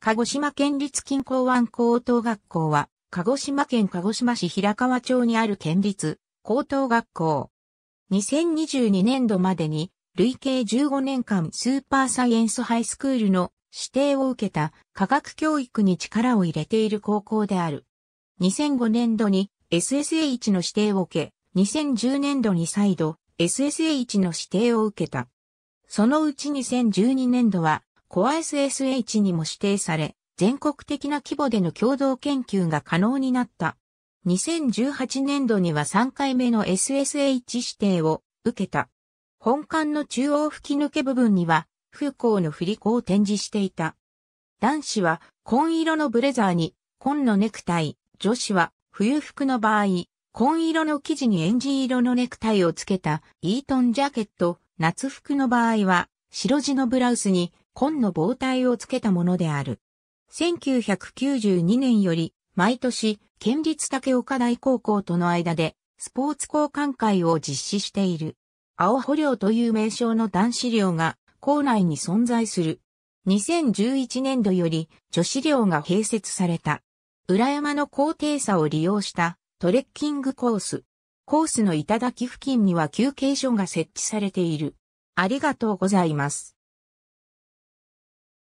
鹿児島県立近郊湾高等学校は、鹿児島県鹿児島市平川町にある県立高等学校。2022年度までに、累計15年間スーパーサイエンスハイスクールの指定を受けた科学教育に力を入れている高校である。2005年度に SSH の指定を受け、2010年度に再度 SSH の指定を受けた。そのうち2012年度はコア SSH にも指定され、全国的な規模での共同研究が可能になった。2018年度には3回目の SSH 指定を受けた。本館の中央吹き抜け部分には、風光の振り子を展示していた。男子は紺色のブレザーに紺のネクタイ、女子は冬服の場合、紺色の生地にエンジン色のネクタイをつけたイートンジャケット、夏服の場合は白地のブラウスに紺の棒体をつけたものである。1992年より、毎年、県立竹岡大高校との間で、スポーツ交換会を実施している。青捕寮という名称の男子寮が、校内に存在する。2011年度より、女子寮が併設された。裏山の高低差を利用したトレッキングコース。コースの頂付近には休憩所が設置されている。ありがとうございます。